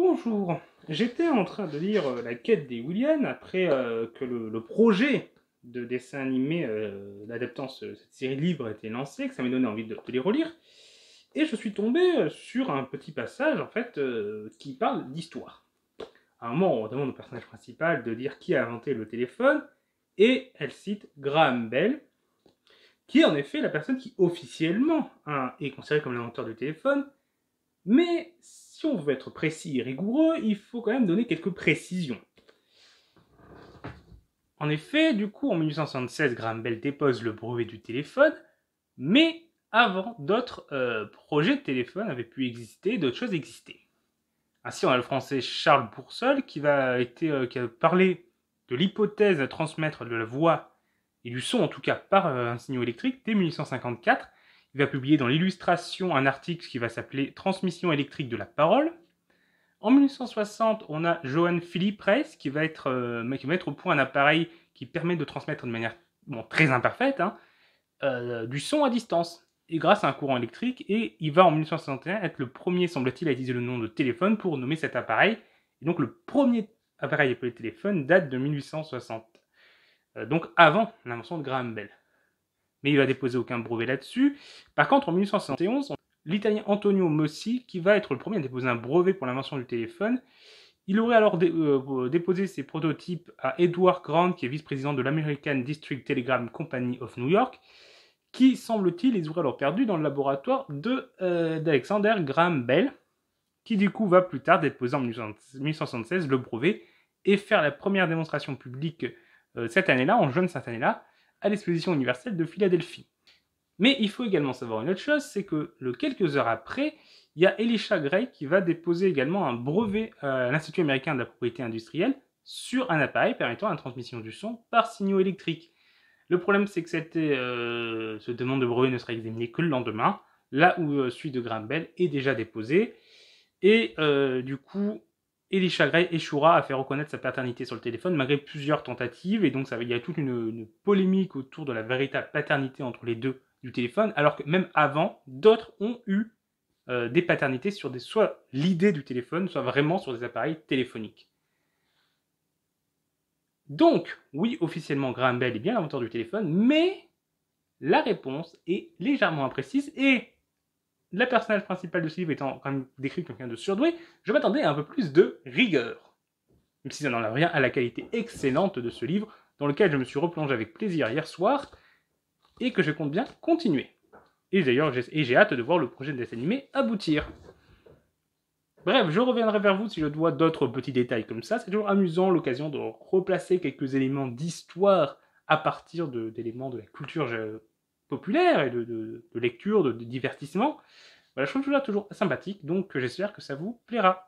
Bonjour, j'étais en train de lire euh, La quête des Williams après euh, que le, projet de dessin animé euh, de cette série libre a été lancé, que ça m'a donné envie de, les relire. Et je suis tombé euh, sur un petit passage en fait qui parle d'histoire. À un moment, on demande au personnage principal de dire qui a inventé le téléphone et elle cite Graham Bell, qui est en effet la personne qui officiellement hein, est considérée comme l'inventeur du téléphone, mais si on veut être précis et rigoureux, il faut quand même donner quelques précisions. En effet, du coup, en 1876, Graham Bell dépose le brevet du téléphone, mais avant, d'autres euh, projets de téléphone avaient pu exister, d'autres choses existaient. Ainsi, on a le français Charles Boursol qui, va euh, a parlé de l'hypothèse de transmettre de la voix et du son, en tout cas par euh, un signe électrique, dès 1854, il va publier dans l'illustration un article qui va s'appeler Transmission électrique de la parole. En 1960, on a Johann Philipp Reis qui va, être, euh, mettre au point un appareil qui permet de transmettre de manière très imparfaite hein, euh, du son à distance et grâce à un courant électrique. Et il va en 1961 être le premier, semble-t-il, à utiliser le nom de téléphone pour nommer cet appareil. Et donc le premier appareil appelé téléphone date de 1860, euh, donc avant l'invention de Graham Bell mais il va déposer aucun brevet là-dessus. Par contre, en 1871, l'Italien Antonio Mossi, qui va être le premier à déposer un brevet pour l'invention du téléphone, il aurait alors euh, déposé ses prototypes à Edward Grant, qui est vice-président de l'American District Telegram Company of New York, qui, semble-t-il, les aurait alors perdus dans le laboratoire euh, d'Alexander Graham Bell, qui du coup va plus tard déposer en 1876 le brevet et faire la première démonstration publique euh, cette année-là, en juin cette année-là, à l'exposition universelle de Philadelphie. Mais il faut également savoir une autre chose, c'est que le quelques heures après, il y a Elisha Gray qui va déposer également un brevet à l'Institut américain de la propriété industrielle sur un appareil permettant la transmission du son par signaux électriques. Le problème, c'est que cette, euh, ce demande de brevet ne sera examiné que le lendemain, là où celui euh, de Bell est déjà déposé. Et euh, du coup, les chagrins échouera à faire reconnaître sa paternité sur le téléphone malgré plusieurs tentatives, et donc il y a toute une, polémique autour de la véritable paternité entre les deux du téléphone, alors que même avant, d'autres ont eu euh, des paternités sur des, soit l'idée du téléphone, soit vraiment sur des appareils téléphoniques. Donc, oui, officiellement, Graham Bell est bien l'inventeur du téléphone, mais la réponse est légèrement imprécise et le personnage principal de ce livre étant quand même décrit comme quelqu'un de surdoué, je m'attendais à un peu plus de rigueur. Même si ça n'en a rien à la qualité excellente de ce livre, dans lequel je me suis replongé avec plaisir hier soir, et que je compte bien continuer. Et d'ailleurs, j'ai hâte de voir le projet de dessin animé aboutir. Bref, je reviendrai vers vous si je dois d'autres petits détails comme ça. C'est toujours amusant l'occasion de replacer quelques éléments d'histoire à partir d'éléments de, de la culture populaire et de, lecture, de, divertissement. Voilà, bah, je trouve toujours sympathique, donc j'espère que ça vous plaira.